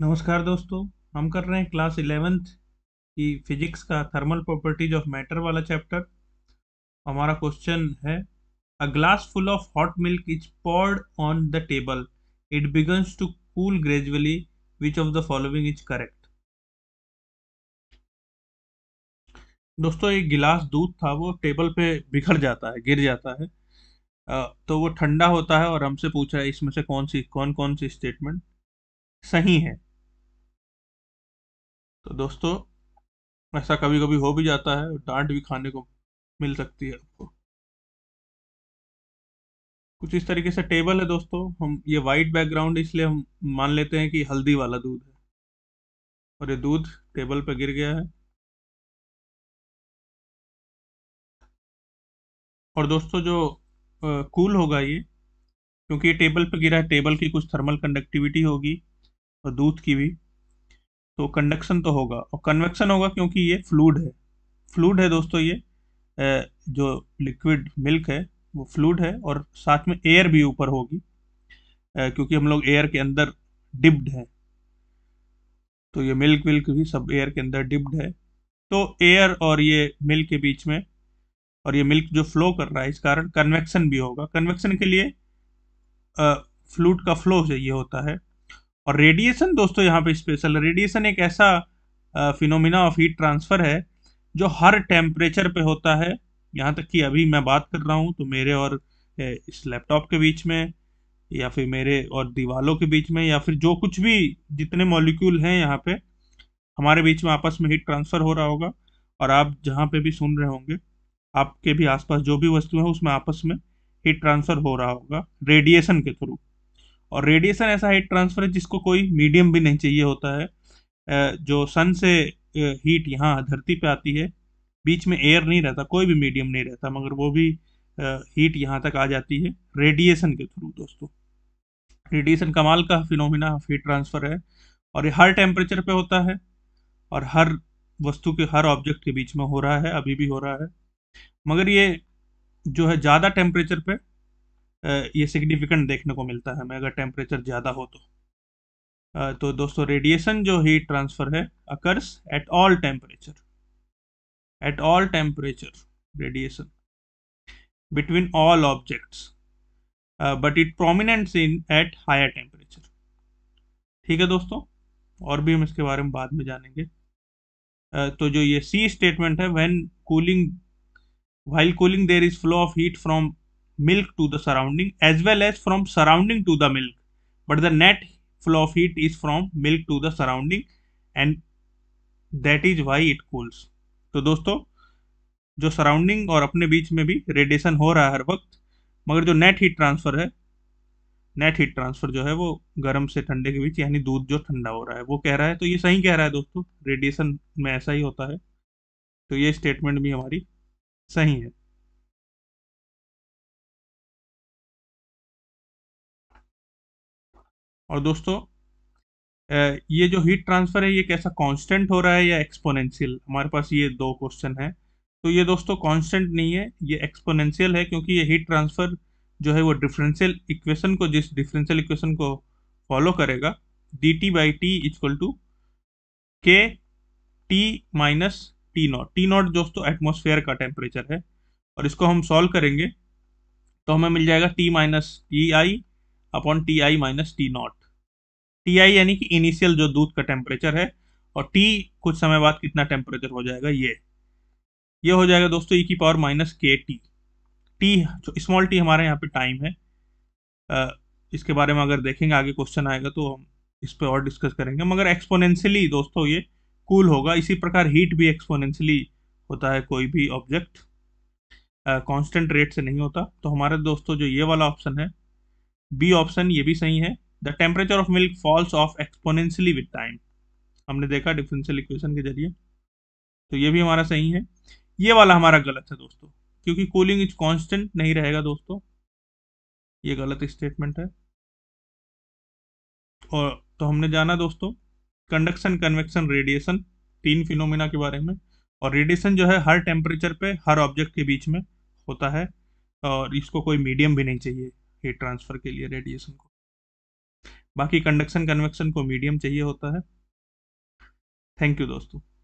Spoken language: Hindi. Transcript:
नमस्कार दोस्तों हम कर रहे हैं क्लास इलेवेंथ की फिजिक्स का थर्मल प्रॉपर्टीज ऑफ मैटर वाला चैप्टर हमारा क्वेश्चन है a glass full of hot milk is poured on the table it begins to cool gradually which of the following is correct दोस्तों एक गिलास दूध था वो टेबल पे बिखर जाता है गिर जाता है तो वो ठंडा होता है और हमसे पूछा है इसमें से कौन सी कौन कौन सी स्टेटमेंट सही है तो दोस्तों ऐसा कभी कभी हो भी जाता है डांट भी खाने को मिल सकती है आपको कुछ इस तरीके से टेबल है दोस्तों हम ये वाइट बैकग्राउंड इसलिए हम मान लेते हैं कि हल्दी वाला दूध है और ये दूध टेबल पर गिर गया है और दोस्तों जो आ, कूल होगा ये क्योंकि ये टेबल पर गिरा है टेबल की कुछ थर्मल कंडक्टिविटी होगी और दूध की भी तो कंडक्शन तो होगा और कन्वेक्शन होगा क्योंकि ये फ्लूड है फ्लूड है दोस्तों ये जो लिक्विड मिल्क है वो फ्लूड है और साथ में एयर भी ऊपर होगी क्योंकि हम लोग एयर के अंदर डिप्ड हैं तो ये मिल्क विल्क भी सब एयर के अंदर डिप्ड है तो एयर और ये मिल्क के बीच में और ये मिल्क जो फ्लो कर रहा है इस कारण कन्वेक्शन भी होगा कन्वेक्शन के लिए फ्लूड का फ्लो चाहिए होता है और रेडिएशन दोस्तों यहाँ पे स्पेशल रेडिएशन एक ऐसा फिनोमिना ऑफ हीट ट्रांसफर है जो हर टेम्परेचर पे होता है यहाँ तक कि अभी मैं बात कर रहा हूँ तो मेरे और इस लैपटॉप के बीच में या फिर मेरे और दीवालों के बीच में या फिर जो कुछ भी जितने मॉलिक्यूल हैं यहाँ पे हमारे बीच में आपस में हीट ट्रांसफ़र हो रहा होगा और आप जहाँ पे भी सुन रहे होंगे आपके भी आसपास जो भी वस्तु है उसमें आपस में हीट ट्रांसफ़र हो रहा होगा रेडिएशन के थ्रू और रेडिएशन ऐसा हीट ट्रांसफर है जिसको कोई मीडियम भी नहीं चाहिए होता है जो सन से हीट यहाँ धरती पे आती है बीच में एयर नहीं रहता कोई भी मीडियम नहीं रहता मगर वो भी हीट यहाँ तक आ जाती है रेडिएशन के थ्रू दोस्तों रेडिएशन कमाल का फिनोमिना ऑफ हीट ट्रांसफ़र है और ये हर टेम्परेचर पे होता है और हर वस्तु के हर ऑब्जेक्ट के बीच में हो रहा है अभी भी हो रहा है मगर ये जो है ज़्यादा टेम्परेचर पे ये सिग्निफिकेंट देखने को मिलता है हमें अगर टेम्परेचर ज़्यादा हो तो तो दोस्तों रेडिएशन जो हीट ट्रांसफ़र है occurs at all temperature at all temperature radiation between all objects but it prominent in at higher temperature ठीक है दोस्तों और भी हम इसके बारे में बाद में जानेंगे uh, तो जो ये सी स्टेटमेंट है when cooling while cooling there is flow of heat from milk to the surrounding as well as from surrounding to the milk but the net flow of heat is from milk to the surrounding and that is why it cools तो dosto jo surrounding aur apne beech mein bhi radiation ho raha hai har waqt magar jo net heat transfer hai net heat transfer जो है वो गर्म से ठंडे के बीच यानी दूध जो ठंडा हो रहा है वो कह रहा है तो ये सही कह रहा है दोस्तों रेडिएशन में ऐसा ही होता है तो ये स्टेटमेंट भी हमारी सही है और दोस्तों ये जो हीट ट्रांसफ़र है ये कैसा कांस्टेंट हो रहा है या एक्सपोनेंशियल हमारे पास ये दो क्वेश्चन है तो ये दोस्तों कांस्टेंट नहीं है ये एक्सपोनेंशियल है क्योंकि ये हीट ट्रांसफ़र जो है वो डिफरेंशियल इक्वेशन को जिस डिफरेंशियल इक्वेशन को फॉलो करेगा d t by t is equal to K T minus T naught T naught दोस्तों एटमोसफेयर का टेम्परेचर है और इसको हम सॉल्व करेंगे तो हमें मिल जाएगा T minus T I upon T I minus T naught T I यानी कि इनिशियल जो दूध का टेम्परेचर है और टी कुछ समय बाद कितना टेम्परेचर हो जाएगा ये ये हो जाएगा दोस्तों ई e की power minus K T T जो स्मॉल टी हमारे यहाँ पे टाइम है आ, इसके बारे में अगर देखेंगे आगे क्वेश्चन आएगा तो हम इस पर और डिस्कस करेंगे मगर एक्सपोनेंशियली दोस्तों ये कूल होगा इसी प्रकार हीट भी एक्सपोनेंशियली होता है कोई भी ऑब्जेक्ट कांस्टेंट रेट से नहीं होता तो हमारे दोस्तों जो ये वाला ऑप्शन है बी ऑप्शन ये भी सही है the temperature of milk falls off exponentially with time हमने देखा डिफरेंशियल इक्वेशन के जरिए तो ये भी हमारा सही है ये वाला हमारा गलत है दोस्तों क्योंकि कूलिंग इज कॉन्स्टेंट नहीं रहेगा दोस्तों ये गलत स्टेटमेंट है और तो हमने जाना दोस्तों कंडक्शन कन्वेक्शन रेडिएशन तीन फिनोमिना के बारे में और रेडिएशन जो है हर टेम्परेचर पे हर ऑब्जेक्ट के बीच में होता है और इसको कोई मीडियम भी नहीं चाहिए हीट ट्रांसफर के लिए रेडिएशन को बाकी कंडक्शन कन्वेक्शन को मीडियम चाहिए होता है थैंक यू दोस्तों